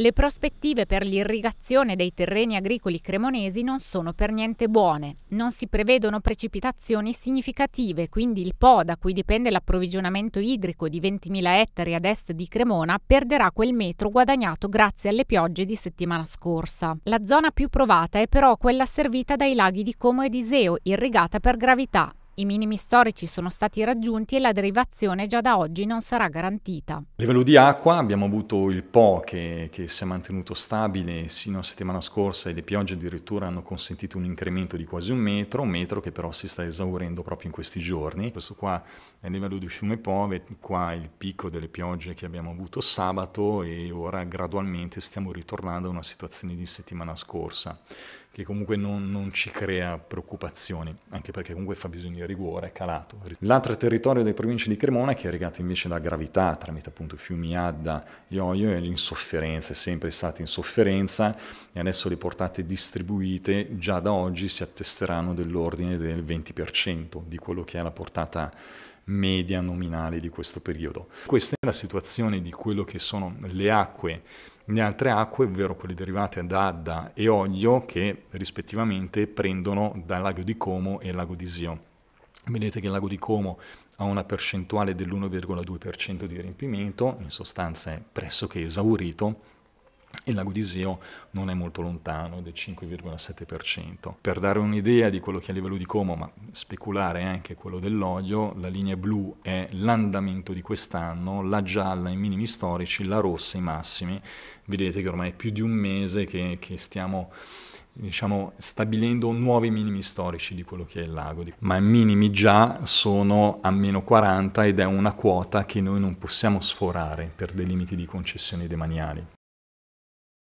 Le prospettive per l'irrigazione dei terreni agricoli cremonesi non sono per niente buone. Non si prevedono precipitazioni significative, quindi il Po, da cui dipende l'approvvigionamento idrico di 20.000 ettari ad est di Cremona, perderà quel metro guadagnato grazie alle piogge di settimana scorsa. La zona più provata è però quella servita dai laghi di Como e Iseo, irrigata per gravità, i minimi storici sono stati raggiunti e la derivazione già da oggi non sarà garantita. A livello di acqua abbiamo avuto il Po che, che si è mantenuto stabile sino alla settimana scorsa e le piogge addirittura hanno consentito un incremento di quasi un metro, un metro che però si sta esaurendo proprio in questi giorni. Questo qua è il livello di fiume Po, qua il picco delle piogge che abbiamo avuto sabato e ora gradualmente stiamo ritornando a una situazione di settimana scorsa che comunque non, non ci crea preoccupazioni, anche perché comunque fa bisogno di riguore è calato. L'altro territorio delle province di Cremona che è regato invece da gravità tramite appunto fiumi Adda, Ioio e l'insofferenza, è sempre stato in sofferenza e adesso le portate distribuite già da oggi si attesteranno dell'ordine del 20% di quello che è la portata media nominale di questo periodo. Questa è la situazione di quello che sono le acque le altre acque, ovvero quelle derivate da Adda e Oglio, che rispettivamente prendono dal lago di Como e il lago di Sio. Vedete che il lago di Como ha una percentuale dell'1,2% di riempimento, in sostanza è pressoché esaurito, il lago di Iseo non è molto lontano, del 5,7%. Per dare un'idea di quello che è a livello di Como, ma speculare anche quello dell'olio, la linea blu è l'andamento di quest'anno, la gialla i minimi storici, la rossa i massimi. Vedete che ormai è più di un mese che, che stiamo diciamo, stabilendo nuovi minimi storici di quello che è il lago. Ma i minimi già sono a meno 40 ed è una quota che noi non possiamo sforare per dei limiti di concessioni demaniali.